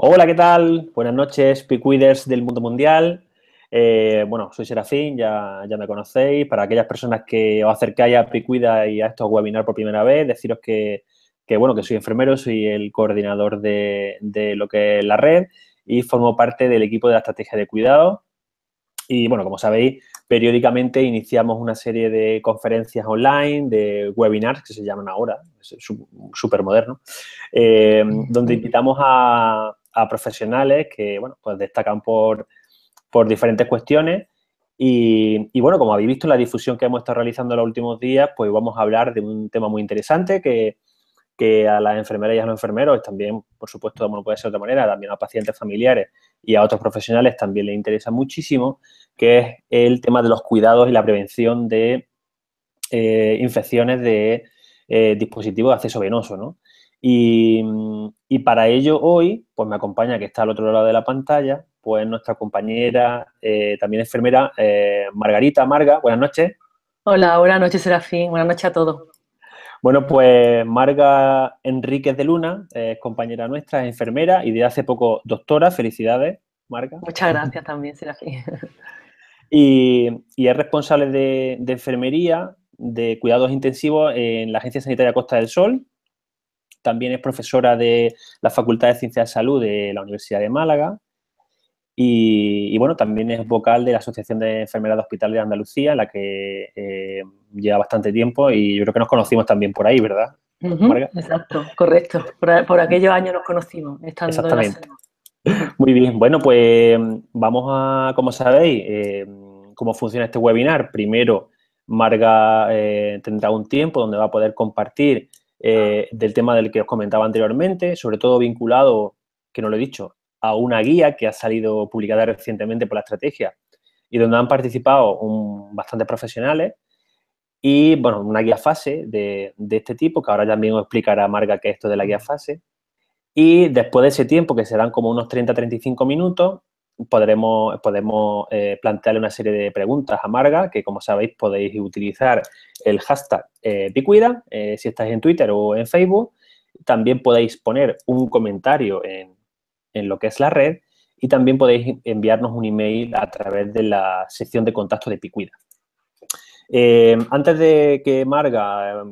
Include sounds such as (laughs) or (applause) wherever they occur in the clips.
Hola, ¿qué tal? Buenas noches, picuiders del mundo mundial. Eh, bueno, soy Serafín, ya, ya, me conocéis. Para aquellas personas que os acercáis a Picuida y a estos webinars por primera vez, deciros que, bueno, que soy enfermero, soy el coordinador de, lo que es la red y formo parte del equipo de la estrategia de cuidado. Y bueno, como sabéis, periódicamente iniciamos una serie de conferencias online, de webinars, que se llaman ahora, súper moderno, eh, donde invitamos a, a profesionales que, bueno, pues destacan por, diferentes cuestiones. Y, bueno, como habéis visto en la difusión que hemos estado realizando en los últimos días, pues vamos a hablar de un tema muy interesante que, a las enfermeras y a los enfermeros también, por supuesto, no puede ser de otra manera, también a pacientes familiares y a otros profesionales también les interesa muchísimo, que es el tema de los cuidados y la prevención de eh, infecciones de eh, dispositivos de acceso venoso, ¿no? Y, para ello hoy, pues me acompaña, que está al otro lado de la pantalla, pues nuestra compañera, eh, también enfermera, eh, Margarita Marga. Buenas noches. Hola, buenas noches, Serafín. Buenas noches a todos. Bueno, pues Marga Enríquez de Luna eh, es compañera nuestra, es enfermera y de hace poco doctora. Felicidades, Marga. Muchas gracias también, Serafín. (laughs) Y, es responsable de enfermería de cuidados intensivos en la Agencia Sanitaria Costa del Sol también es profesora de la Facultad de Ciencias de Salud de la Universidad de Málaga. Y, bueno, también es vocal de la Asociación de Enfermeras de Hospital de Andalucía, la que eh, lleva bastante tiempo y yo creo que nos conocimos también por ahí, ¿verdad? exacto, correcto. Por, aquellos años nos conocimos, Exactamente. muy bien, bueno, pues vamos a, como sabéis, eh, cómo funciona este webinar. Primero, Marga eh, tendrá un tiempo donde va a poder compartir eh, del tema del que os comentaba anteriormente, sobre todo vinculado, que no lo he dicho, a una guía que ha salido publicada recientemente por la estrategia y donde han participado un, bastantes profesionales y, bueno, una guía fase de, de este tipo, que ahora también os explicará Marga qué es esto de la guía fase. Y después de ese tiempo, que serán como unos 30-35 minutos, podremos, podemos eh, plantearle una serie de preguntas a Marga, que como sabéis podéis utilizar el hashtag eh, Picuida, eh, si estáis en Twitter o en Facebook. También podéis poner un comentario en, en, lo que es la red y también podéis enviarnos un email a través de la sección de contacto de Picuida. Eh, antes de que Marga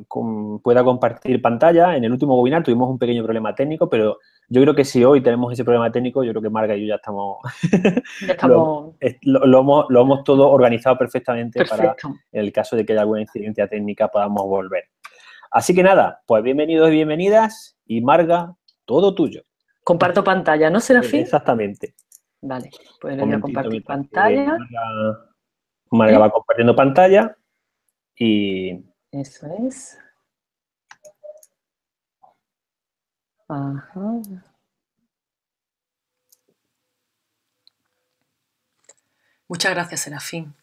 pueda compartir pantalla, en el último webinar tuvimos un pequeño problema técnico, pero yo creo que si hoy tenemos ese problema técnico, yo creo que Marga y yo ya estamos. (laughs) lo, hemos, todo organizado perfectamente para el caso de que haya alguna incidencia técnica podamos volver. Así que nada, pues bienvenidos y bienvenidas. Y Marga, todo tuyo. Comparto pantalla, ¿no, Serafín? Exactamente. Vale, pues voy a compartir pantalla. Marga, ¿Eh? va compartiendo pantalla y. Eso es. Muchas gracias, Serafín.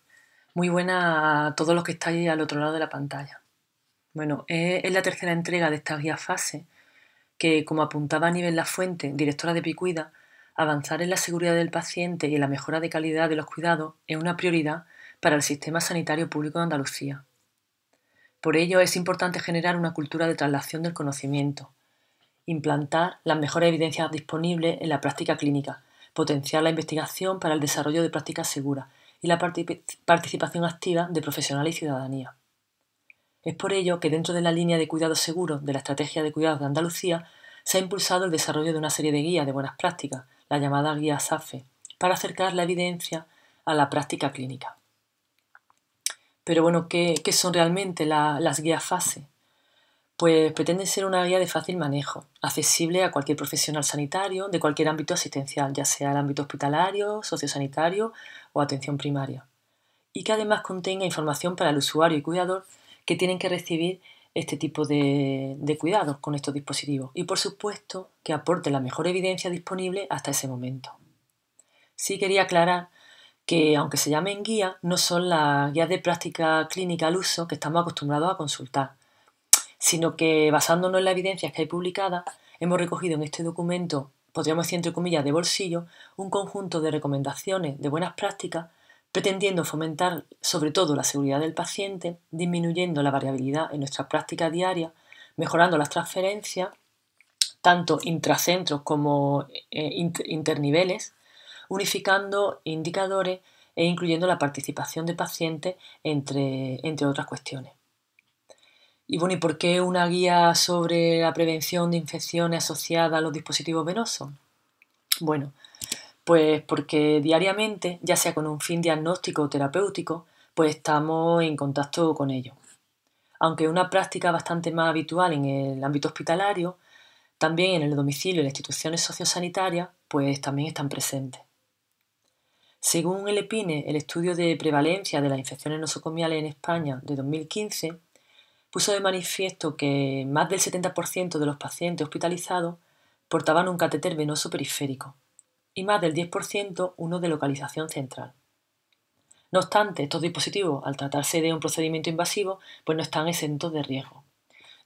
Muy buena a todos los que estáis al otro lado de la pantalla. Bueno, es la tercera entrega de esta guía fase que, como apuntaba a nivel La Fuente, directora de Picuida, avanzar en la seguridad del paciente y en la mejora de calidad de los cuidados es una prioridad para el sistema sanitario público de Andalucía. Por ello es importante generar una cultura de traslación del conocimiento, implantar las mejores evidencias disponibles en la práctica clínica, potenciar la investigación para el desarrollo de prácticas seguras y la participación activa de profesionales y ciudadanía. Es por ello que dentro de la línea de cuidados seguros de la Estrategia de Cuidados de Andalucía se ha impulsado el desarrollo de una serie de guías de buenas prácticas, la llamada guía SAFE, para acercar la evidencia a la práctica clínica. Pero bueno, ¿qué, son realmente las guías FASE? pues pretende ser una guía de fácil manejo, accesible a cualquier profesional sanitario de cualquier ámbito asistencial, ya sea el ámbito hospitalario, sociosanitario o atención primaria, y que además contenga información para el usuario y cuidador que tienen que recibir este tipo de, de cuidados con estos dispositivos y por supuesto que aporte la mejor evidencia disponible hasta ese momento. Sí quería aclarar que aunque se llamen guía, no son las guías de práctica clínica al uso que estamos acostumbrados a consultar, sino que basándonos en la evidencia que hay publicada hemos recogido en este documento, podríamos decir entre comillas, de bolsillo, un conjunto de recomendaciones de buenas prácticas pretendiendo fomentar sobre todo la seguridad del paciente, disminuyendo la variabilidad en nuestras prácticas diarias, mejorando las transferencias, tanto intracentros como eh, interniveles, unificando indicadores e incluyendo la participación de pacientes, entre otras cuestiones. Y bueno, ¿y por qué una guía sobre la prevención de infecciones asociadas a los dispositivos venosos? Bueno, pues porque diariamente, ya sea con un fin diagnóstico o terapéutico, pues estamos en contacto con ellos. Aunque una práctica bastante más habitual en el ámbito hospitalario, también en el domicilio y las instituciones sociosanitarias, pues también están presentes. Según el EPINE, e, el estudio de prevalencia de las infecciones nosocomiales en España de 2015, puso de manifiesto que más del 70% de los pacientes hospitalizados portaban un catéter venoso periférico y más del 10% uno de localización central. No obstante, estos dispositivos, al tratarse de un procedimiento invasivo, pues no están exentos de riesgo.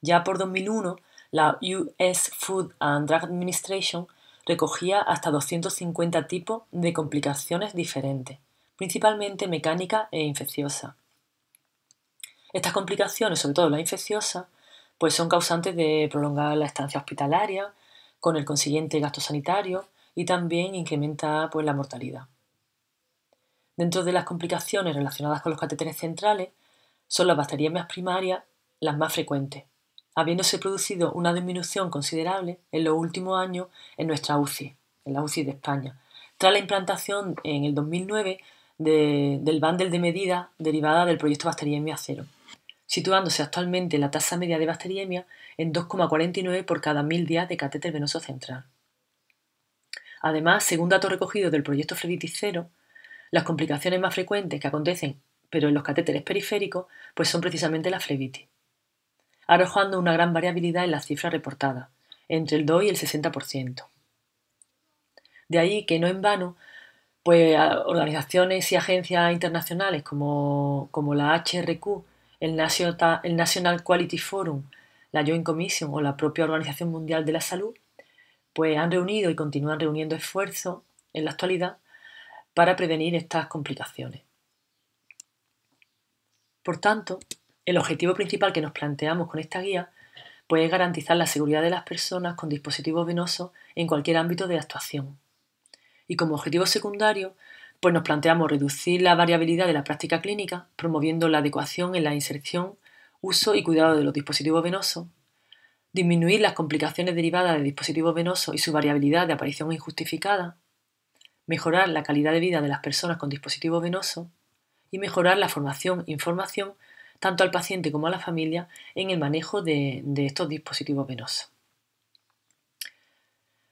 Ya por 2001, la US Food and Drug Administration recogía hasta 250 tipos de complicaciones diferentes, principalmente mecánica e infecciosa, estas complicaciones, sobre todo las infecciosas, pues son causantes de prolongar la estancia hospitalaria, con el consiguiente gasto sanitario y también incrementa pues, la mortalidad. Dentro de las complicaciones relacionadas con los catéteres centrales son las bacterias primarias las más frecuentes, habiéndose producido una disminución considerable en los últimos años en nuestra UCI, en la UCI de España, tras la implantación en el 2009 del bundle de medidas derivada del proyecto Bacteriemia Cero situándose actualmente la tasa media de bacteriemia en 2,49 por cada 1.000 días de catéter venoso central. Además, según datos recogidos del proyecto Flebitis Cero, las complicaciones más frecuentes que acontecen, pero en los catéteres periféricos, pues son precisamente la flebitis, arrojando una gran variabilidad en las cifras reportadas, entre el 2 y el 60%. De ahí que no en vano, pues organizaciones y agencias internacionales como, como la HRQ el National Quality Forum, la Joint Commission o la propia Organización Mundial de la Salud, pues han reunido y continúan reuniendo esfuerzos en la actualidad para prevenir estas complicaciones. Por tanto, el objetivo principal que nos planteamos con esta guía pues es garantizar la seguridad de las personas con dispositivos venosos en cualquier ámbito de actuación. Y como objetivo secundario, pues nos planteamos reducir la variabilidad de la práctica clínica, promoviendo la adecuación en la inserción, uso y cuidado de los dispositivos venosos, disminuir las complicaciones derivadas de dispositivos venosos y su variabilidad de aparición injustificada, mejorar la calidad de vida de las personas con dispositivos venosos y mejorar la formación e información tanto al paciente como a la familia en el manejo de, de estos dispositivos venosos.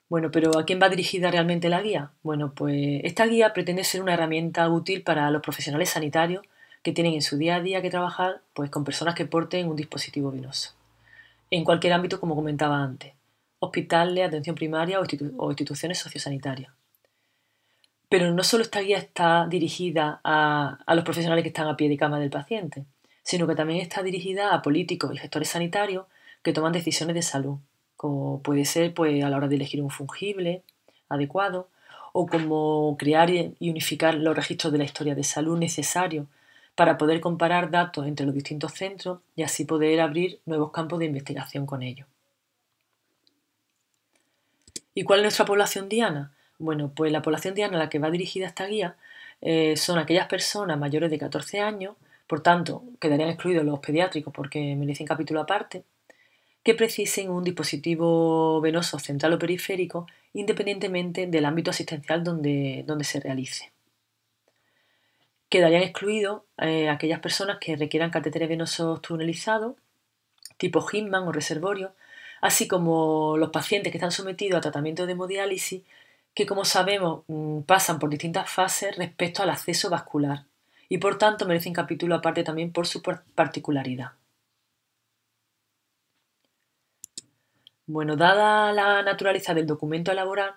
Bueno, pero ¿a quién va dirigida realmente la guía? Bueno, pues esta guía pretende ser una herramienta útil para los profesionales sanitarios que tienen en su día a día que trabajar pues, con personas que porten un dispositivo vinoso En cualquier ámbito, como comentaba antes, hospitales, atención primaria o, instituciones sociosanitarias. Pero no solo esta guía está dirigida a los profesionales que están a pie de cama del paciente, sino que también está dirigida a políticos y gestores sanitarios que toman decisiones de salud como puede ser pues, a la hora de elegir un fungible adecuado, o como crear y unificar los registros de la historia de salud necesarios para poder comparar datos entre los distintos centros y así poder abrir nuevos campos de investigación con ellos. ¿Y cuál es nuestra población diana? Bueno, pues la población diana a la que va dirigida esta guía eh, son aquellas personas mayores de 14 años, por tanto, quedarían excluidos los pediátricos porque merecen capítulo aparte, que precisen un dispositivo venoso central o periférico independientemente del ámbito asistencial donde, se realice. Quedarían excluidos eh, aquellas personas que requieran catéteres venosos tunelizados, tipo Hitman o reservorio, así como los pacientes que están sometidos a tratamiento de hemodiálisis, que como sabemos mm, pasan por distintas fases respecto al acceso vascular y por tanto merecen capítulo aparte también por su particularidad. Bueno, dada la naturaleza del documento a elaborar,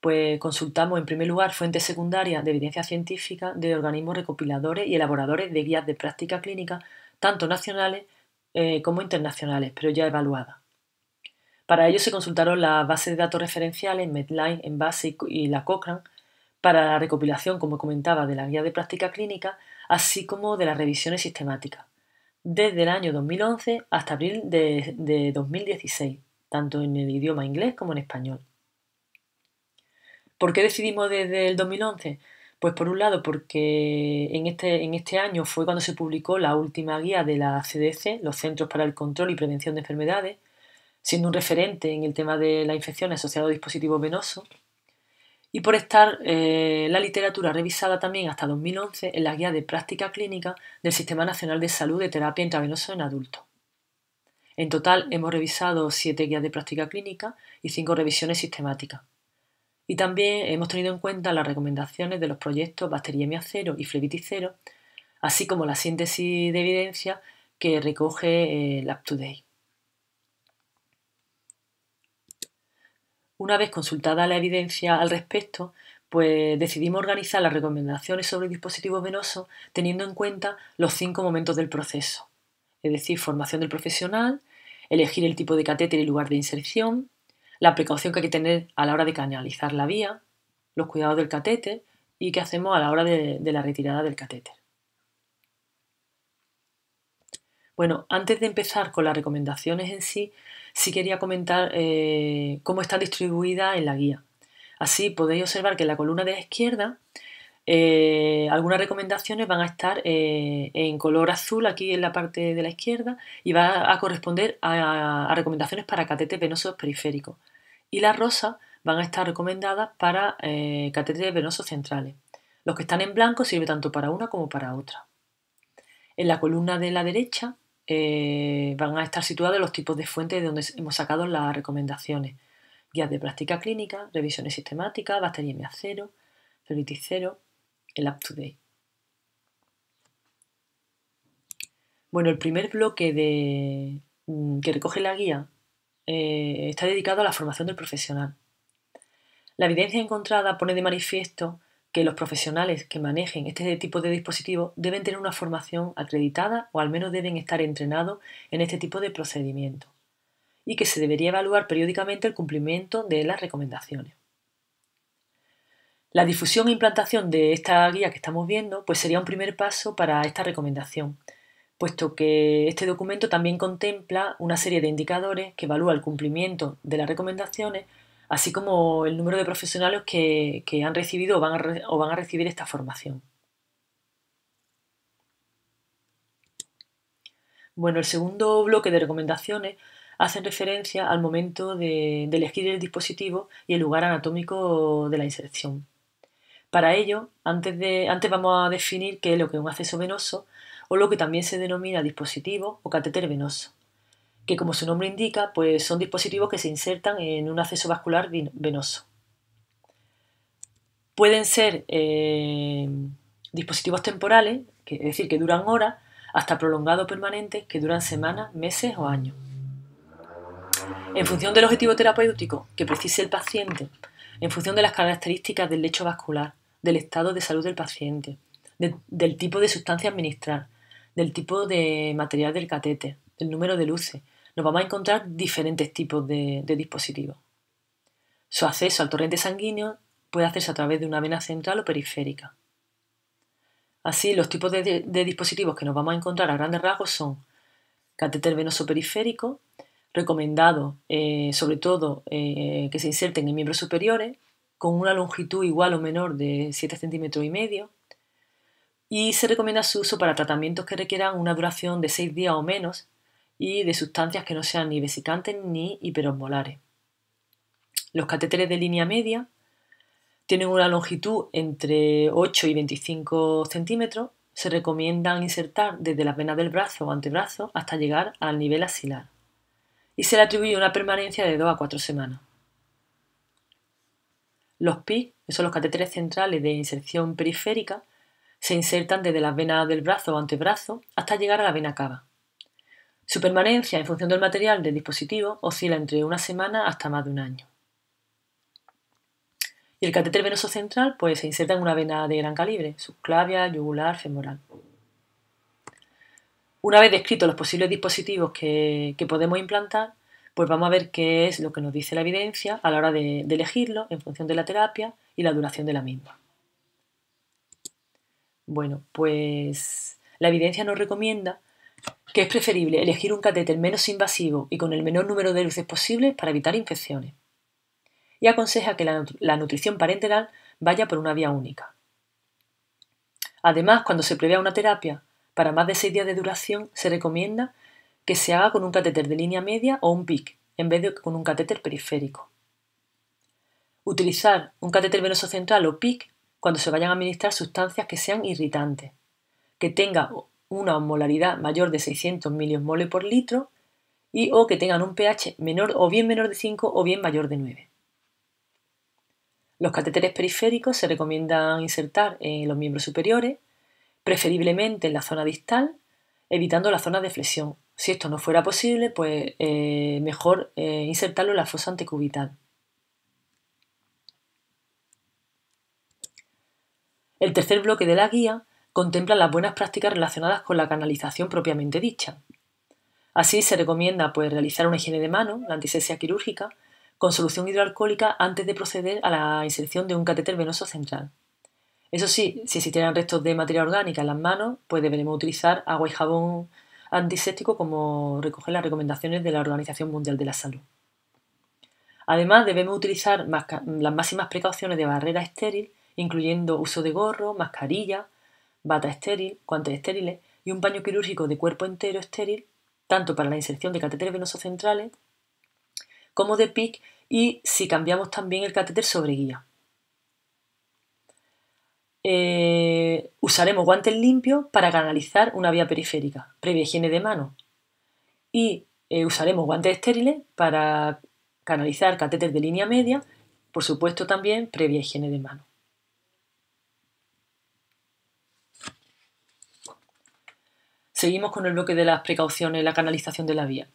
pues consultamos en primer lugar fuentes secundarias de evidencia científica de organismos recopiladores y elaboradores de guías de práctica clínica, tanto nacionales eh, como internacionales, pero ya evaluadas. Para ello se consultaron las bases de datos referenciales Medline, Envase y la Cochrane para la recopilación, como comentaba, de la guía de práctica clínica, así como de las revisiones sistemáticas, desde el año 2011 hasta abril de, de 2016 tanto en el idioma inglés como en español. ¿Por qué decidimos desde el 2011? Pues por un lado porque en este, en este año fue cuando se publicó la última guía de la CDC, los Centros para el Control y Prevención de Enfermedades, siendo un referente en el tema de la infección asociada a dispositivos venosos, y por estar eh, la literatura revisada también hasta 2011 en la guía de práctica clínica del Sistema Nacional de Salud de Terapia Intravenosa en Adultos. En total hemos revisado 7 guías de práctica clínica y 5 revisiones sistemáticas. Y también hemos tenido en cuenta las recomendaciones de los proyectos Bacteriemia Cero y Flebitis Cero, así como la síntesis de evidencia que recoge el eh, UpToDate. Una vez consultada la evidencia al respecto, pues decidimos organizar las recomendaciones sobre dispositivos venosos teniendo en cuenta los cinco momentos del proceso, es decir, formación del profesional, elegir el tipo de catéter y lugar de inserción, la precaución que hay que tener a la hora de canalizar la vía, los cuidados del catéter y qué hacemos a la hora de, la retirada del catéter. Bueno, antes de empezar con las recomendaciones en sí, sí quería comentar eh, cómo está distribuida en la guía. Así podéis observar que en la columna de la izquierda eh, algunas recomendaciones van a estar eh, en color azul aquí en la parte de la izquierda y va a corresponder a, recomendaciones para catetes venosos periféricos. Y las rosas van a estar recomendadas para eh, catetes venosos centrales. Los que están en blanco sirven tanto para una como para otra. En la columna de la derecha eh, van a estar situados los tipos de fuentes de donde hemos sacado las recomendaciones. Guías de práctica clínica, revisiones sistemáticas, bacteriemia cero, cero, el to Bueno, el primer bloque de, mm, que recoge la guía eh, está dedicado a la formación del profesional. La evidencia encontrada pone de manifiesto que los profesionales que manejen este tipo de dispositivos deben tener una formación acreditada o al menos deben estar entrenados en este tipo de procedimientos y que se debería evaluar periódicamente el cumplimiento de las recomendaciones. La difusión e implantación de esta guía que estamos viendo pues sería un primer paso para esta recomendación, puesto que este documento también contempla una serie de indicadores que evalúa el cumplimiento de las recomendaciones, así como el número de profesionales que, han recibido o van, a recibir esta formación. Bueno, el segundo bloque de recomendaciones hace referencia al momento de elegir el dispositivo y el lugar anatómico de la inserción. Para ello, antes, de, antes vamos a definir qué es lo que es un acceso venoso o lo que también se denomina dispositivo o catéter venoso, que como su nombre indica, pues son dispositivos que se insertan en un acceso vascular venoso. Pueden ser eh, dispositivos temporales, que, es decir, que duran horas, hasta prolongados permanentes que duran semanas, meses o años. En función del objetivo terapéutico que precise el paciente, en función de las características del lecho vascular, del estado de salud del paciente, del tipo de sustancia administrar, del tipo de material del catete, el número de luces. Nos vamos a encontrar diferentes tipos de, dispositivos. Su acceso al torrente sanguíneo puede hacerse a través de una vena central o periférica. Así, los tipos de, dispositivos que nos vamos a encontrar a grandes rasgos son catéter venoso periférico, recomendado eh, sobre todo eh, que se inserten en miembros superiores, con una longitud igual o menor de 7 centímetros y medio. Y se recomienda su uso para tratamientos que requieran una duración de 6 días o menos y de sustancias que no sean ni vesicantes ni hiperosmolares. Los catéteres de línea media tienen una longitud entre 8 y 25 centímetros. Se recomiendan insertar desde las venas del brazo o antebrazo hasta llegar al nivel axilar. Y se le atribuye una permanencia de 2 a 4 semanas. Los PIC, que son los catéteres centrales de inserción periférica, se insertan desde las venas del brazo o antebrazo hasta llegar a la vena cava. Su permanencia en función del material del dispositivo oscila entre una semana hasta más de un año. Y el catéter venoso central pues, se inserta en una vena de gran calibre, subclavia, yugular, femoral. Una vez descritos los posibles dispositivos que podemos implantar, pues vamos a ver qué es lo que nos dice la evidencia a la hora de, elegirlo en función de la terapia y la duración de la misma. Bueno, pues la evidencia nos recomienda que es preferible elegir un catéter menos invasivo y con el menor número de luces posible para evitar infecciones. Y aconseja que la, nutrición parenteral vaya por una vía única. Además, cuando se prevé una terapia para más de seis días de duración, se recomienda que se haga con un catéter de línea media o un PIC, en vez de con un catéter periférico. Utilizar un catéter venoso central o PIC cuando se vayan a administrar sustancias que sean irritantes, que tengan una molaridad mayor de 600 mMol por litro y o que tengan un pH menor o bien menor de 5 o bien mayor de 9. Los catéteres periféricos se recomiendan insertar en los miembros superiores, preferiblemente en la zona distal, evitando la zona de flexión, si esto no fuera posible, pues eh, mejor eh, insertarlo en la fosa antecubital. El tercer bloque de la guía contempla las buenas prácticas relacionadas con la canalización propiamente dicha. Así se recomienda pues, realizar una higiene de mano, la antisepsia quirúrgica, con solución hidroalcohólica antes de proceder a la inserción de un catéter venoso central. Eso sí, si existieran restos de materia orgánica en las manos, pues deberemos utilizar agua y jabón antiséptico como recogen las recomendaciones de la Organización Mundial de la Salud. Además, debemos utilizar las máximas precauciones de barrera estéril, incluyendo uso de gorro, mascarilla, bata estéril, guantes estériles y un paño quirúrgico de cuerpo entero estéril, tanto para la inserción de catéteres venosos centrales como de PIC y si cambiamos también el catéter sobre guía. Eh, usaremos guantes limpios para canalizar una vía periférica, previa higiene de mano Y eh, usaremos guantes estériles para canalizar catetes de línea media, por supuesto también previa higiene de mano. Seguimos con el bloque de las precauciones, la canalización de la vía.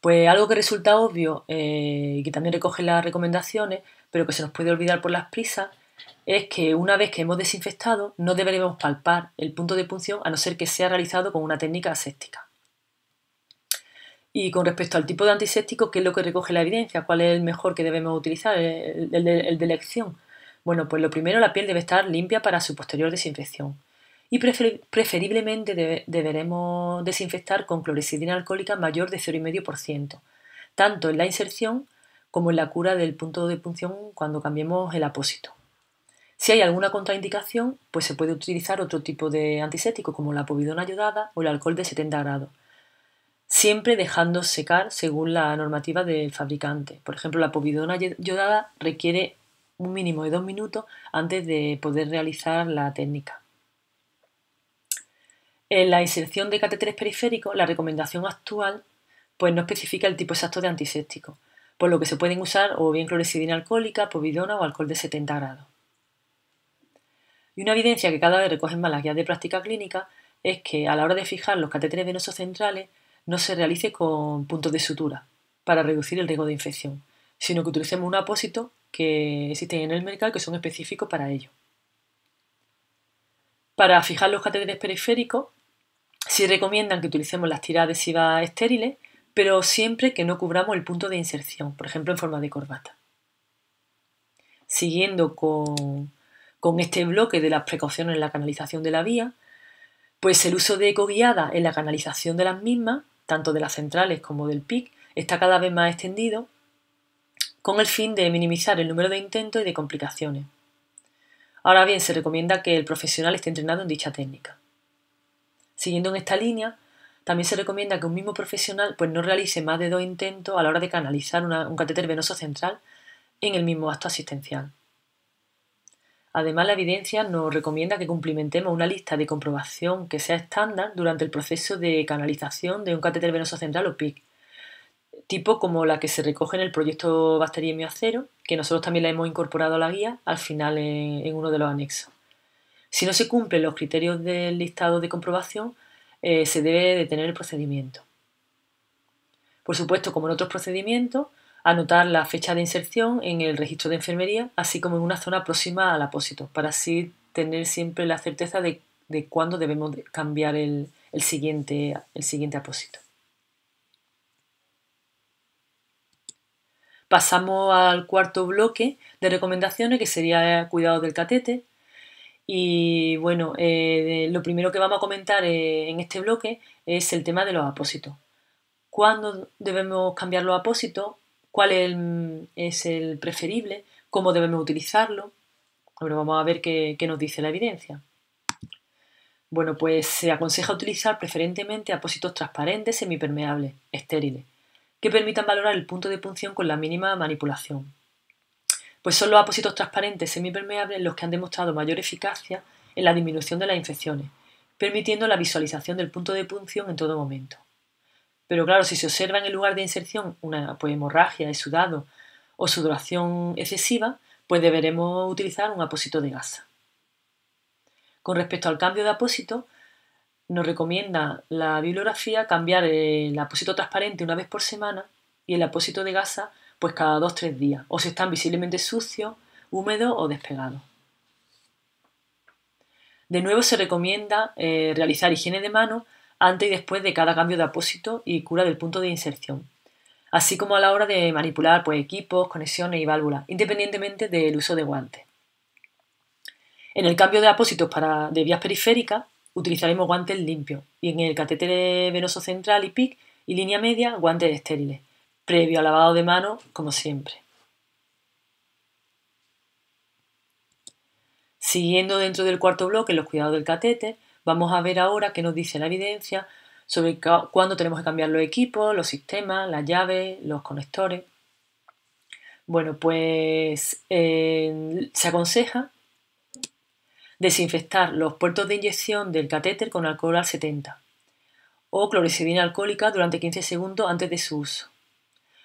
Pues algo que resulta obvio eh, y que también recoge las recomendaciones, pero que se nos puede olvidar por las prisas, es que una vez que hemos desinfectado no deberemos palpar el punto de punción a no ser que sea realizado con una técnica aséptica. Y con respecto al tipo de antiséptico, ¿qué es lo que recoge la evidencia? ¿Cuál es el mejor que debemos utilizar, el, de elección? Bueno, pues lo primero, la piel debe estar limpia para su posterior desinfección. Y preferiblemente deberemos desinfectar con clorexidina alcohólica mayor de 0,5%, tanto en la inserción como en la cura del punto de punción cuando cambiemos el apósito. Si hay alguna contraindicación, pues se puede utilizar otro tipo de antiséptico como la povidona yodada o el alcohol de 70 grados, siempre dejando secar según la normativa del fabricante. Por ejemplo, la povidona yodada requiere un mínimo de dos minutos antes de poder realizar la técnica. En la inserción de catéteres periféricos, la recomendación actual pues no especifica el tipo exacto de antiséptico, por lo que se pueden usar o bien clorexidina alcohólica, povidona o alcohol de 70 grados. Y una evidencia que cada vez recogen más las guías de práctica clínica es que a la hora de fijar los catéteres venosos centrales no se realice con puntos de sutura para reducir el riesgo de infección, sino que utilicemos un apósito que existe en el mercado que son específicos para ello. Para fijar los catéteres periféricos, sí recomiendan que utilicemos las tiras adhesivas estériles, pero siempre que no cubramos el punto de inserción, por ejemplo en forma de corbata. Siguiendo con con este bloque de las precauciones en la canalización de la vía, pues el uso de eco en la canalización de las mismas, tanto de las centrales como del PIC, está cada vez más extendido con el fin de minimizar el número de intentos y de complicaciones. Ahora bien, se recomienda que el profesional esté entrenado en dicha técnica. Siguiendo en esta línea, también se recomienda que un mismo profesional pues, no realice más de dos intentos a la hora de canalizar un catéter venoso central en el mismo acto asistencial. Además, la evidencia nos recomienda que cumplimentemos una lista de comprobación que sea estándar durante el proceso de canalización de un catéter venoso central o PIC, tipo como la que se recoge en el proyecto Bacteriemio Acero, que nosotros también la hemos incorporado a la guía al final en, uno de los anexos. Si no se cumplen los criterios del listado de comprobación, eh, se debe detener el procedimiento. Por supuesto, como en otros procedimientos, anotar la fecha de inserción en el registro de enfermería, así como en una zona próxima al apósito, para así tener siempre la certeza de, cuándo debemos cambiar el, siguiente, el siguiente apósito. Pasamos al cuarto bloque de recomendaciones, que sería cuidado del catete. Y bueno, eh, lo primero que vamos a comentar eh, en este bloque es el tema de los apósitos. ¿Cuándo debemos cambiar los apósitos? cuál es el preferible, cómo debemos utilizarlo. Bueno, vamos a ver qué, nos dice la evidencia. Bueno, pues se aconseja utilizar preferentemente apósitos transparentes, semipermeables, estériles, que permitan valorar el punto de punción con la mínima manipulación. Pues son los apósitos transparentes semipermeables los que han demostrado mayor eficacia en la disminución de las infecciones, permitiendo la visualización del punto de punción en todo momento. Pero claro, si se observa en el lugar de inserción una pues, hemorragia de sudado o sudoración excesiva, pues deberemos utilizar un apósito de gasa. Con respecto al cambio de apósito, nos recomienda la bibliografía cambiar el apósito transparente una vez por semana y el apósito de gasa pues cada o tres días, o si están visiblemente sucios, húmedos o despegados. De nuevo se recomienda eh, realizar higiene de mano antes y después de cada cambio de apósito y cura del punto de inserción, así como a la hora de manipular pues, equipos, conexiones y válvulas, independientemente del uso de guantes. En el cambio de apósitos para, de vías periféricas utilizaremos guantes limpios y en el catéter venoso central y PIC y línea media guantes estériles, previo al lavado de manos como siempre. Siguiendo dentro del cuarto bloque los cuidados del catéter, Vamos a ver ahora qué nos dice la evidencia sobre cuándo tenemos que cambiar los equipos, los sistemas, las llaves, los conectores. Bueno, pues se aconseja desinfectar los puertos de inyección del catéter con alcohol al 70 o cloricidina alcohólica durante 15 segundos antes de su uso.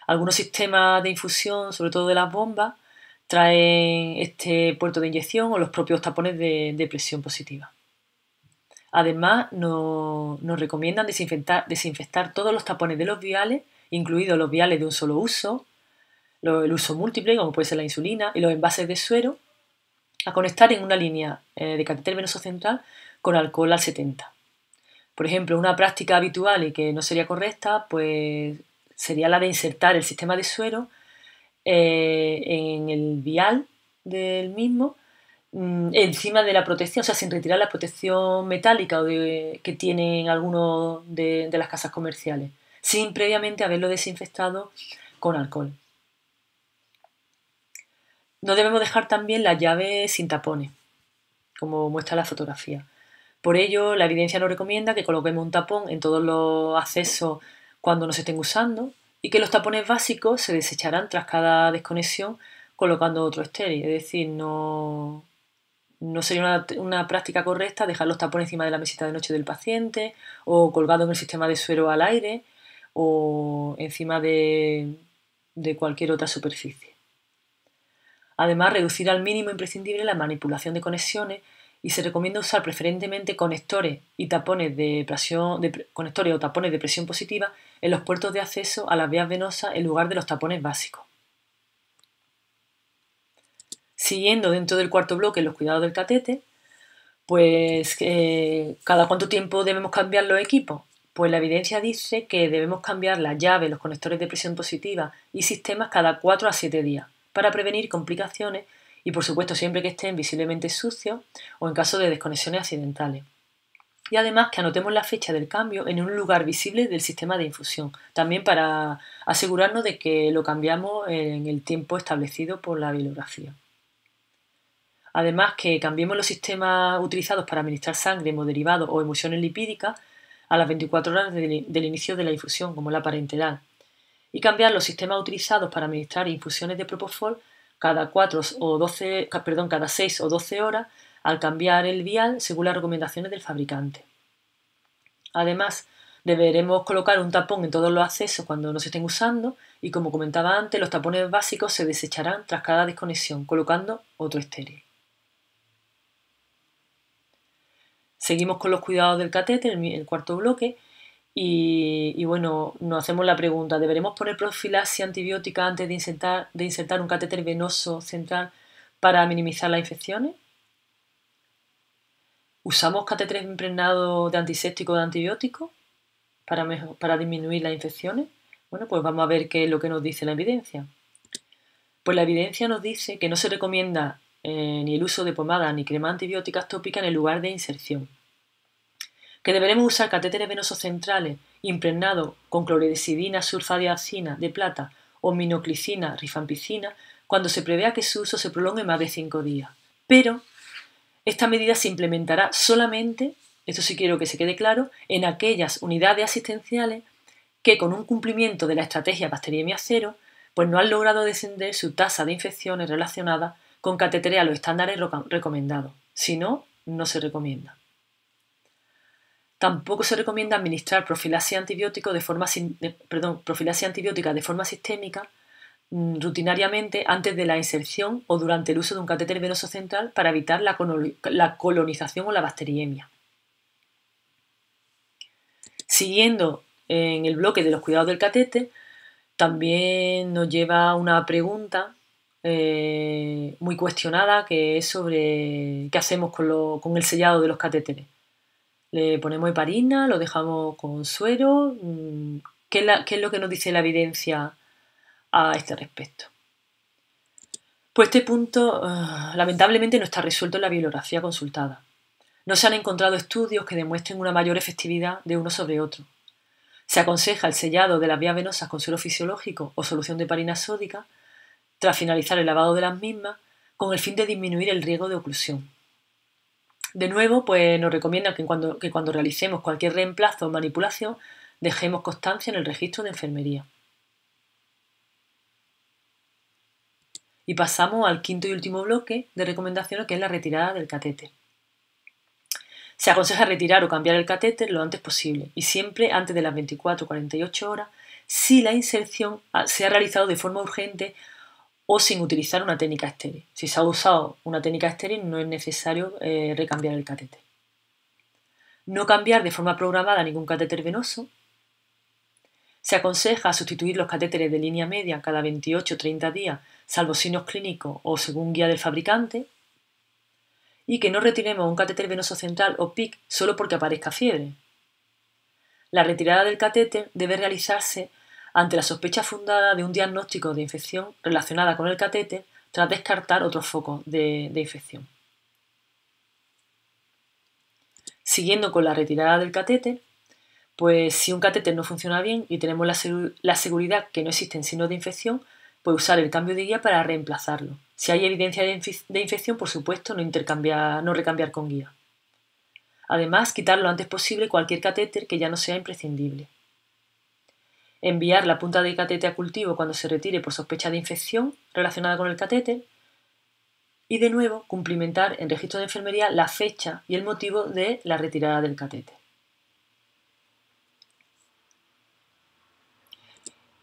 Algunos sistemas de infusión, sobre todo de las bombas, traen este puerto de inyección o los propios tapones de presión positiva. Además, nos recomiendan desinfectar, todos los tapones de los viales, incluidos los viales de un solo uso, el uso múltiple, como puede ser la insulina, y los envases de suero, a conectar en una línea eh, de catéter venoso central con alcohol al 70. Por ejemplo, una práctica habitual y que no sería correcta, pues sería la de insertar el sistema de suero eh, en el vial del mismo Mm, encima de la protección, o sea, sin retirar la protección metálica que tienen algunos de, las casas comerciales, sin previamente haberlo desinfectado con alcohol. No debemos dejar también las llaves sin tapones, como muestra la fotografía. Por ello, la evidencia nos recomienda que coloquemos un tapón en todos los accesos cuando no se estén usando y que los tapones básicos se desecharán tras cada desconexión colocando otro estéril, es decir, no, no sería una, práctica correcta dejar los tapones encima de la mesita de noche del paciente o colgado en el sistema de suero al aire o encima de, de cualquier otra superficie. Además, reducir al mínimo imprescindible la manipulación de conexiones y se recomienda usar preferentemente conectores y tapones de presión, de, conectores o tapones de presión positiva en los puertos de acceso a las vías venosas en lugar de los tapones básicos siguiendo dentro del cuarto bloque los cuidados del catete, pues eh, cada cuánto tiempo debemos cambiar los equipos. Pues la evidencia dice que debemos cambiar las llaves, los conectores de presión positiva y sistemas cada 4 a 7 días para prevenir complicaciones y por supuesto siempre que estén visiblemente sucios o en caso de desconexiones accidentales. Y además que anotemos la fecha del cambio en un lugar visible del sistema de infusión, también para asegurarnos de que lo cambiamos en el tiempo establecido por la bibliografía. Además, que cambiemos los sistemas utilizados para administrar sangre, derivados o emulsiones lipídicas a las 24 horas del, inicio de la infusión, como la parenteral. Y cambiar los sistemas utilizados para administrar infusiones de Propofol cada, 4 o 12, perdón, cada 6 o 12 horas al cambiar el vial según las recomendaciones del fabricante. Además, deberemos colocar un tapón en todos los accesos cuando no se estén usando y como comentaba antes, los tapones básicos se desecharán tras cada desconexión, colocando otro estéril. Seguimos con los cuidados del catéter, el cuarto bloque, y, bueno, nos hacemos la pregunta, ¿deberemos poner profilaxia antibiótica antes de insertar, de insertar un catéter venoso central para minimizar las infecciones? ¿Usamos catéteres impregnados de antiséptico o de antibiótico para, para disminuir las infecciones? Bueno, pues vamos a ver qué es lo que nos dice la evidencia. Pues la evidencia nos dice que no se recomienda eh, ni el uso de pomadas ni crema antibióticas tópica en el lugar de inserción. Que deberemos usar catéteres venosos centrales impregnados con cloridesidina, sulfadiazina de plata o minoclicina, rifampicina, cuando se prevea que su uso se prolongue más de 5 días. Pero esta medida se implementará solamente, esto sí quiero que se quede claro, en aquellas unidades asistenciales que con un cumplimiento de la estrategia bacteriemia cero, pues no han logrado descender su tasa de infecciones relacionadas con catetería a los estándares recomendados. Si no, no se recomienda. Tampoco se recomienda administrar profilaxia, antibiótico de forma, antibiótica de forma sistémica mm, rutinariamente antes de la inserción o durante el uso de un catéter venoso central para evitar la colonización o la bacteriemia. Siguiendo en el bloque de los cuidados del catéter, también nos lleva una pregunta eh, muy cuestionada, que es sobre qué hacemos con, el sellado de los catéteres. Le ponemos heparina, lo dejamos con suero. Mm, ¿Qué es, lo que nos dice la evidencia a este respecto? Pues este punto ah, lamentablemente no está resuelto en la bibliografía consultada. No se han encontrado estudios que demuestren una mayor efectividad de uno sobre otro. Se aconseja el sellado de las vías venosas con suero fisiológico o solución de parina sódica tras finalizar el lavado de las mismas, con el fin de disminuir el riesgo de oclusión. De nuevo, pues nos recomienda que cuando, que cuando realicemos cualquier reemplazo o manipulación, dejemos constancia en el registro de enfermería. Y pasamos al quinto y último bloque de recomendaciones, que es la retirada del catéter. Se aconseja retirar o cambiar el catéter lo antes posible y siempre antes de las 24 o 48 horas si la inserción se ha realizado de forma urgente o sin utilizar una técnica estéril. Si se ha usado una técnica estéril no es necesario eh, recambiar el catéter. No cambiar de forma programada ningún catéter venoso. Se aconseja sustituir los catéteres de línea media cada 28 o 30 días, salvo signos clínicos o según guía del fabricante. Y que no retiremos un catéter venoso central o PIC solo porque aparezca fiebre. La retirada del catéter debe realizarse ante la sospecha fundada de un diagnóstico de infección relacionada con el catéter tras descartar otro foco de, infección. Siguiendo con la retirada del catéter, pues si un catéter no funciona bien y tenemos la, seguridad que no existen signos de infección, puede usar el cambio de guía para reemplazarlo. Si hay evidencia de, infección, por supuesto, no, no recambiar con guía. Además, quitar lo antes posible cualquier catéter que ya no sea imprescindible enviar la punta de catete a cultivo cuando se retire por sospecha de infección relacionada con el catete y de nuevo cumplimentar en registro de enfermería la fecha y el motivo de la retirada del catete.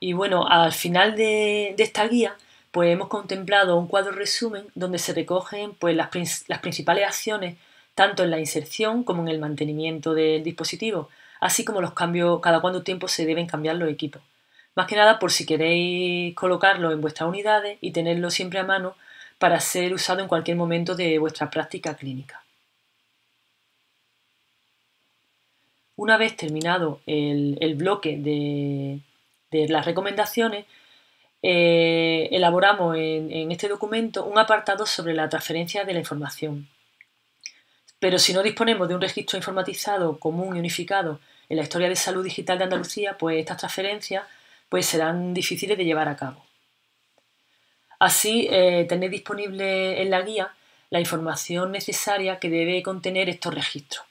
Y bueno, al final de, esta guía pues hemos contemplado un cuadro resumen donde se recogen pues, las principales acciones tanto en la inserción como en el mantenimiento del dispositivo así como los cambios, cada cuánto tiempo se deben cambiar los equipos. Más que nada por si queréis colocarlo en vuestras unidades y tenerlo siempre a mano para ser usado en cualquier momento de vuestra práctica clínica. Una vez terminado el, bloque de, las recomendaciones, eh, elaboramos en este documento un apartado sobre la transferencia de la información, pero si no disponemos de un registro informatizado común y unificado en la historia de salud digital de Andalucía, pues estas transferencias pues serán difíciles de llevar a cabo. Así, eh, tenéis disponible en la guía la información necesaria que debe contener estos registros,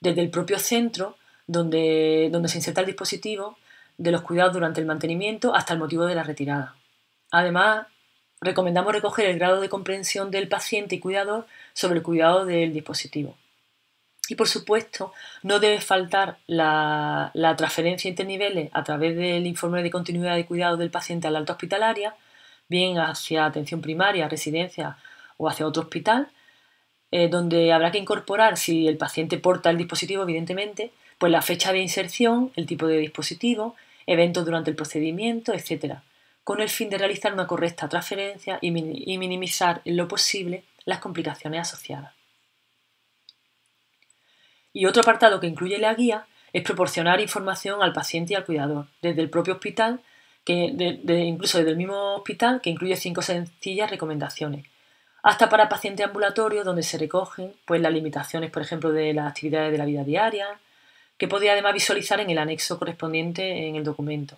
desde el propio centro donde, donde se inserta el dispositivo, de los cuidados durante el mantenimiento hasta el motivo de la retirada. Además, recomendamos recoger el grado de comprensión del paciente y cuidador sobre el cuidado del dispositivo. Y por supuesto, no debe faltar la, transferencia entre niveles a través del informe de continuidad de cuidado del paciente a la alta hospitalaria, bien hacia atención primaria, residencia o hacia otro hospital, eh, donde habrá que incorporar, si el paciente porta el dispositivo, evidentemente, pues la fecha de inserción, el tipo de dispositivo, eventos durante el procedimiento, etcétera con el fin de realizar una correcta transferencia y minimizar en lo posible las complicaciones asociadas. Y otro apartado que incluye la guía es proporcionar información al paciente y al cuidador, desde el propio hospital, que incluso desde el mismo hospital, que incluye cinco sencillas recomendaciones, hasta para pacientes ambulatorios, donde se recogen pues, las limitaciones, por ejemplo, de las actividades de la vida diaria, que podría además visualizar en el anexo correspondiente en el documento.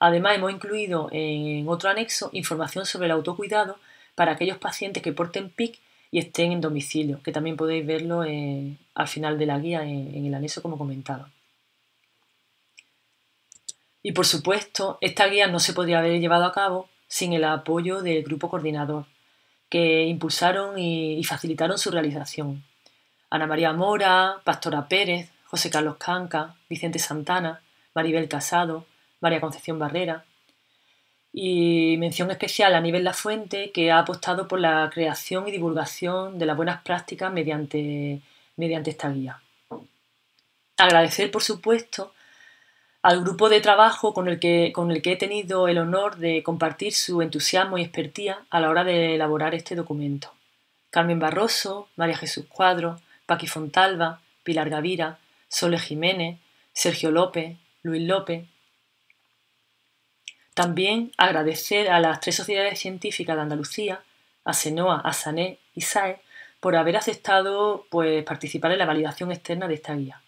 Además, hemos incluido en otro anexo información sobre el autocuidado para aquellos pacientes que porten PIC y estén en domicilio, que también podéis verlo al final de la guía en, el anexo como comentado. Y por supuesto, esta guía no se podría haber llevado a cabo sin el apoyo del grupo coordinador, que impulsaron y facilitaron su realización. Ana María Mora, Pastora Pérez, José Carlos Canca, Vicente Santana, Maribel Casado, María Concepción Barrera. Y mención especial a nivel La Fuente, que ha apostado por la creación y divulgación de las buenas prácticas mediante, mediante esta guía. Agradecer, por supuesto, al grupo de trabajo con el, que, con el que he tenido el honor de compartir su entusiasmo y expertía a la hora de elaborar este documento. Carmen Barroso, María Jesús Cuadro, Paqui Fontalba, Pilar Gavira, Sole Jiménez, Sergio López, Luis López, también agradecer a las tres sociedades científicas de Andalucía, a SENOA, a Sané y SAE, por haber aceptado pues, participar en la validación externa de esta guía.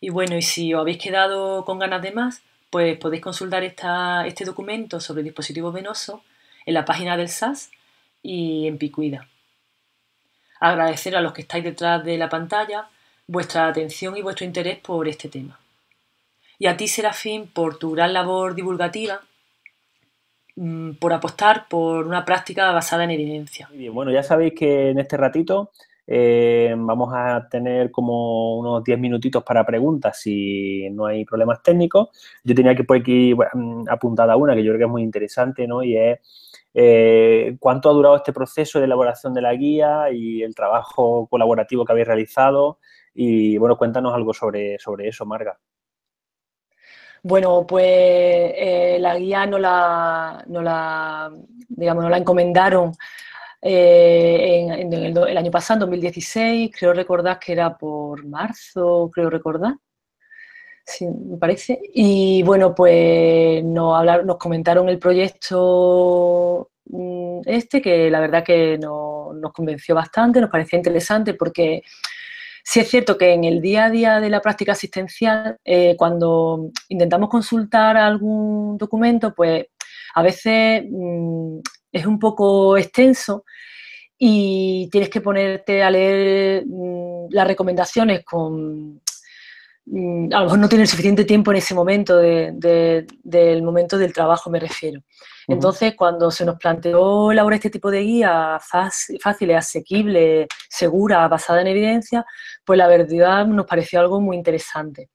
Y bueno, y si os habéis quedado con ganas de más, pues podéis consultar este documento sobre dispositivos venosos en la página del SAS y en Picuida. Agradecer a los que estáis detrás de la pantalla vuestra atención y vuestro interés por este tema y a ti, Serafín, por tu gran labor divulgativa, mm, por apostar por una práctica basada en evidencia. Muy bien, bueno, ya sabéis que en este ratito eh, vamos a tener como unos 10 minutitos para preguntas si no hay problemas técnicos. Yo tenía que por aquí mm, apuntada una que yo creo que es muy interesante, ¿no? Y es eh, cuánto ha durado este proceso de elaboración de la guía y el trabajo colaborativo que habéis realizado. Y bueno, cuéntanos algo sobre, sobre eso, Marga. Bueno, pues eh, la guía no la, no la, la encomendaron eh, en, el, año pasado, 2016, creo recordar que era por marzo, creo recordar, sí, me parece. Y bueno, pues nos, nos comentaron el proyecto mm, este, que la verdad que nos convenció bastante, nos parecía interesante porque Sí es cierto que en el día a día de la práctica asistencial, eh, cuando intentamos consultar algún documento, pues a veces mm, es un poco extenso y tienes que ponerte a leer mm, las recomendaciones con... Mm, a lo mejor no tienes suficiente tiempo en ese momento del momento del trabajo, me refiero. Entonces, cuando se nos planteó elaborar este tipo de guía fácil, asequible, segura, basada en evidencia, pues la verdad nos pareció algo muy interesante.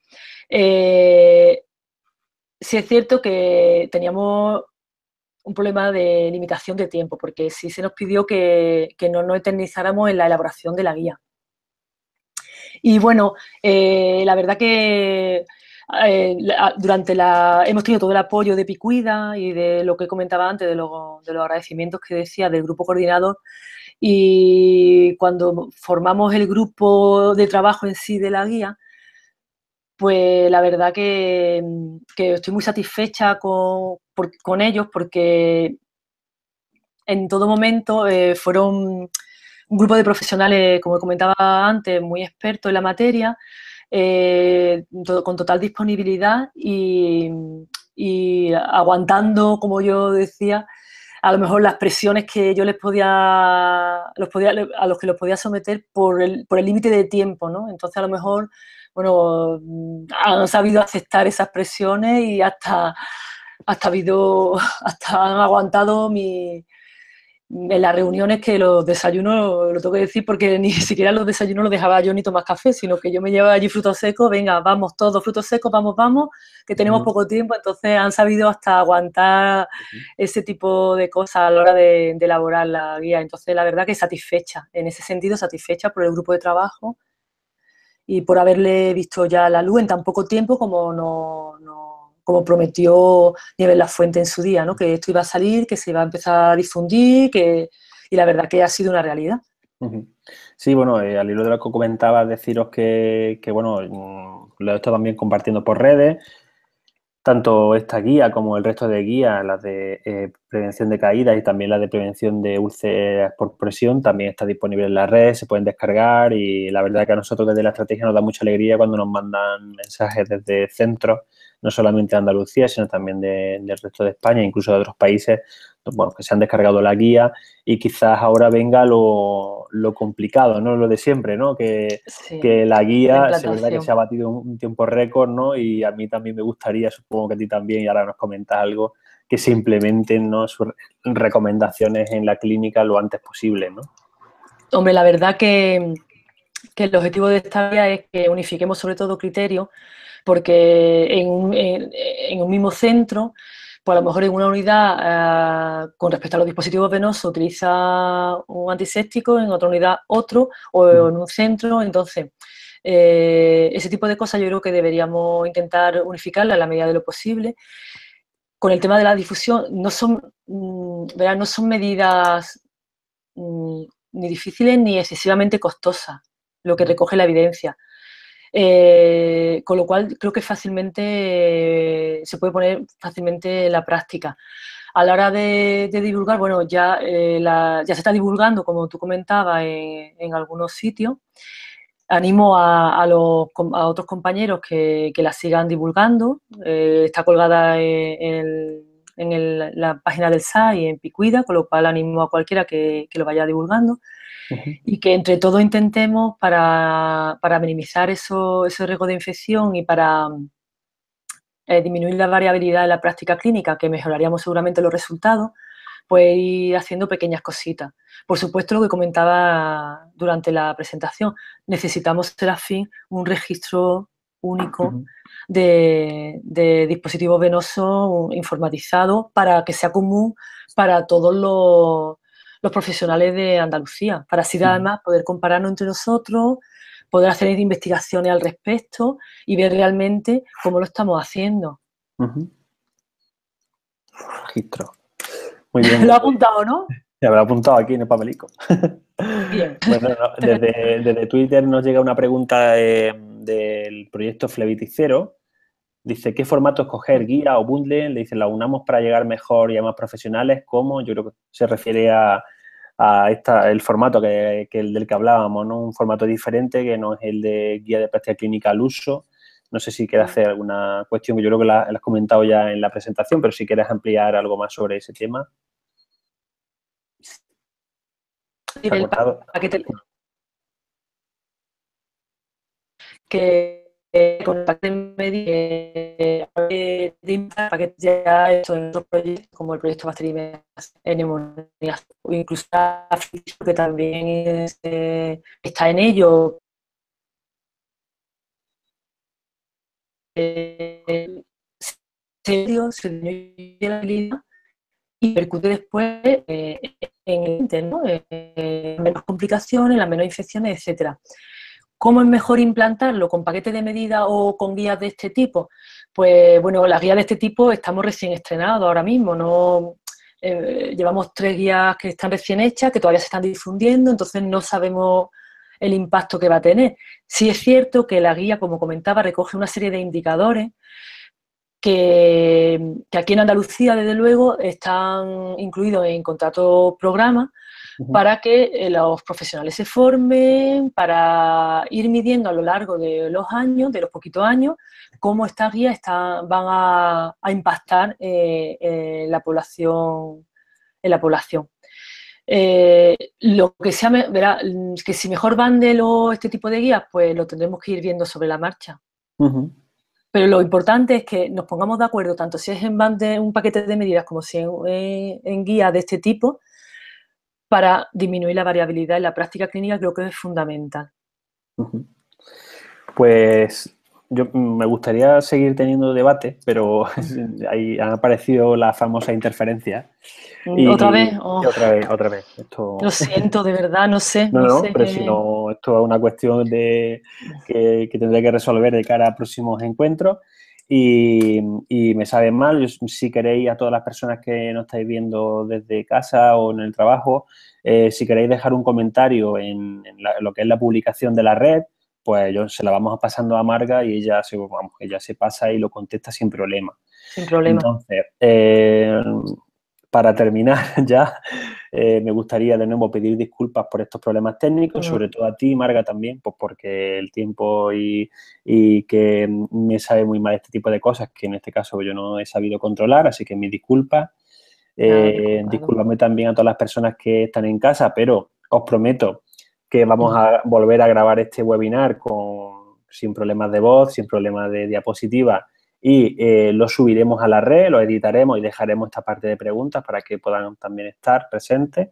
Eh, sí es cierto que teníamos un problema de limitación de tiempo, porque sí se nos pidió que, no nos eternizáramos en la elaboración de la guía. Y bueno, eh, la verdad que eh, ah, durante la, hemos tenido todo el apoyo de Picuida y de lo que comentaba antes, de, los agradecimientos que decía del grupo coordinador. Y cuando formamos el grupo de trabajo en sí de la guía, pues la verdad que, estoy muy satisfecha con, ellos porque en todo momento eh, fueron un grupo de profesionales, como comentaba antes, muy expertos en la materia, eh, con total disponibilidad y, aguantando, como yo decía, a lo mejor las presiones que yo les podía, a los que los podía someter por el límite de tiempo, ¿no? Entonces a lo mejor, bueno, han sabido aceptar esas presiones y hasta hasta habido, (laughs) hasta han aguantado mi, en las reuniones que los desayunos, lo tengo que decir, porque (laughs) ni siquiera los desayunos los dejaba yo ni tomar café, sino que yo me llevaba allí frutos secos, venga, vamos todos, frutos secos, vamos, vamos, que tenemos poco tiempo, entonces han sabido hasta aguantar ese tipo de cosas a la hora de, elaborar la guía. Entonces, la verdad que satisfecha, en ese sentido, satisfecha por el grupo de trabajo y por haberle visto ya la luz en tan poco tiempo como no como prometió Nieves La Fuente en su día, ¿no? que esto iba a salir, que se iba a empezar a difundir, que, y la verdad que ha sido una realidad. Sí, bueno, eh, al hilo de lo que comentaba, deciros que, que bueno, mm, lo he estado también compartiendo por redes, tanto esta guía como el resto de guías, las de eh, prevención de caídas y también la de prevención de úlceras por presión, también está disponible en la red, se pueden descargar y la verdad que a nosotros desde la estrategia nos da mucha alegría cuando nos mandan mensajes desde centros no solamente de Andalucía, sino también del resto de España, incluso de otros países bueno, que se han descargado la guía y quizás ahora venga lo, complicado, ¿no? Lo de siempre, ¿no? Que, que la guía, que se ha batido un tiempo récord, ¿no? Y a mí también me gustaría, supongo que a ti también, y ahora nos comentas algo, que se implementen recomendaciones en la clínica lo antes posible, ¿no? Hombre, la verdad que, que el objetivo de esta vía es que unifiquemos sobre todo criterios, porque en, un mismo centro por pues a lo mejor en una unidad eh, con respecto a los dispositivos venosos utiliza un antiséptico, en otra unidad otro, o mm. en un centro, entonces eh, ese tipo de cosas yo creo que deberíamos intentar unificarla a la medida de lo posible. Con el tema de la difusión, no son, mm, No son medidas mm, ni difíciles ni excesivamente costosas lo que recoge la evidencia. Eh, con lo cual creo que fácilmente eh, se puede poner fácilmente la práctica. A la hora de, divulgar, bueno, ya, eh, ya se está divulgando, como tú comentabas, en, algunos sitios. Animo a, los, a otros compañeros que, que la sigan divulgando. está colgada en, en, en la página del SAI, en Picuida, con lo cual animo a cualquiera que, lo vaya divulgando y que entre todos intentemos para, minimizar eso, ese riesgo de infección y para eh, disminuir la variabilidad de la práctica clínica, que mejoraríamos seguramente los resultados, pues ir haciendo pequeñas cositas. Por supuesto, lo que comentaba durante la presentación, necesitamos ser fin un registro único de, dispositivos venosos informatizados para que sea común para todos los, profesionales de Andalucía, para así además poder compararnos entre nosotros, poder hacer investigaciones al respecto y ver realmente cómo lo estamos haciendo. Muy (laughs) bien. lo ha apuntado, ¿no? Ya lo ha apuntado aquí en el papelico. Bien. (laughs) desde, Twitter nos llega una pregunta de eh, del proyecto Flebiticero, dice, ¿qué formato escoger? ¿Guía o bundle? Le dice, ¿la unamos para llegar mejor y a más profesionales? ¿Cómo? Yo creo que se refiere a, el formato que, del que hablábamos, ¿no? Un formato diferente que no es el de guía de práctica clínica al uso. No sé si quieres hacer alguna cuestión que yo creo que la, has comentado ya en la presentación, pero si quieres ampliar algo más sobre ese tema. que eh, con el paquete media eh, paquetes ya hecho en otros proyectos como el proyecto Bacterias en neumonías o incluso que también eh, está en ello eh, se dio, se dio la y percute después en el ¿no? menos complicaciones, las menos infecciones, etcétera. ¿Cómo es mejor implantarlo? ¿Con paquete de medida o con guías de este tipo? Pues bueno, las guías de este tipo estamos recién estrenados ahora mismo, no, eh, llevamos tres guías que están recién hechas, que todavía se están difundiendo, entonces no sabemos el impacto que va a tener. Sí es cierto que la guía, como comentaba, recoge una serie de indicadores que, aquí en Andalucía, desde luego, están incluidos en contratos programa para que eh, los profesionales se formen, para ir midiendo a lo largo de los años, de los poquitos años, cómo estas guías van a, impactar eh, en la población. En la población. Eh, lo que sea, verá, que si mejor van de este tipo de guías, pues lo tendremos que ir viendo sobre la marcha. Pero lo importante es que nos pongamos de acuerdo, tanto si es en de un paquete de medidas como si es en, en guía de este tipo, para disminuir la variabilidad en la práctica clínica creo que es fundamental. Pues yo me gustaría seguir teniendo debate, pero (laughs) ahí han aparecido la famosa interferencia. Mm, oh. Y, ¿Otra vez? Otra vez, otra vez. Lo siento, de verdad, no sé. No, no, pero si no, esto es una cuestión de, que, que tendré que resolver de cara a próximos encuentros. Y, me saben mal. si queréis, a todas las personas que nos estáis viendo desde casa o en el trabajo, eh, si queréis dejar un comentario en, lo que es la publicación de la red, pues yo se la vamos pasando a Marga y ella se, vamos, ella se pasa y lo contesta sin problema. Sin problema. Entonces, eh, para terminar (laughs) ya, eh, me gustaría de nuevo pedir disculpas por estos problemas técnicos, sobre todo a ti, Marga, también, pues porque el tiempo y, que mm, me sabe muy mal este tipo de cosas que en este caso yo no he sabido controlar, así que mis disculpas. Ah, eh, discúlpame también a todas las personas que están en casa, pero os prometo que vamos a volver a grabar este webinar con, sin problemas de voz, sin problemas de diapositiva y eh, lo subiremos a la red, lo editaremos y dejaremos esta parte de preguntas para que puedan también estar presentes.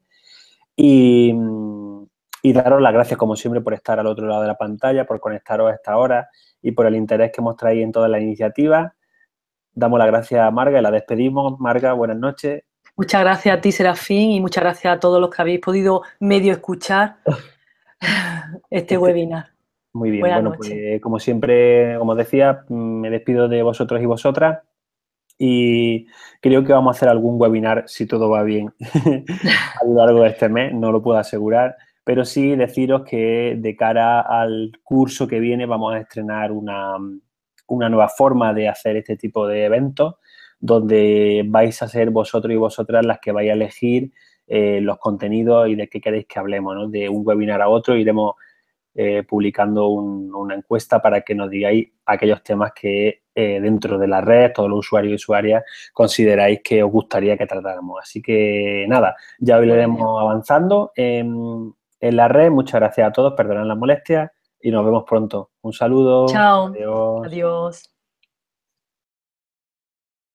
Mm, y, daros las gracias, como siempre, por estar al otro lado de la pantalla, por conectaros a esta hora y por el interés que mostráis en toda la iniciativa. Damos las gracias a Marga y la despedimos. Marga, buenas noches. Muchas gracias a ti, Serafín, y muchas gracias a todos los que habéis podido medio escuchar (laughs) este. webinar. Muy bien, bueno, pues como siempre, como decía, mm, me despido de vosotros y vosotras y creo que vamos a hacer algún webinar, si todo va bien, (laughs) a lo largo de este mes, no lo puedo asegurar, pero sí deciros que de cara al curso que viene vamos a estrenar una, mm, una nueva forma de hacer este tipo de eventos donde vais a ser vosotros y vosotras las que vais a elegir eh, los contenidos y de qué queréis que hablemos, ¿no? De un webinar a otro iremos eh, publicando una encuesta para que nos digáis aquellos temas que eh, dentro de la red, todos los usuarios y usuarias, consideráis que os gustaría que tratáramos. Así que nada, ya iremos avanzando en, la red. Muchas gracias a todos, perdonad las molestias y nos vemos pronto. Un saludo. Chao. Adiós.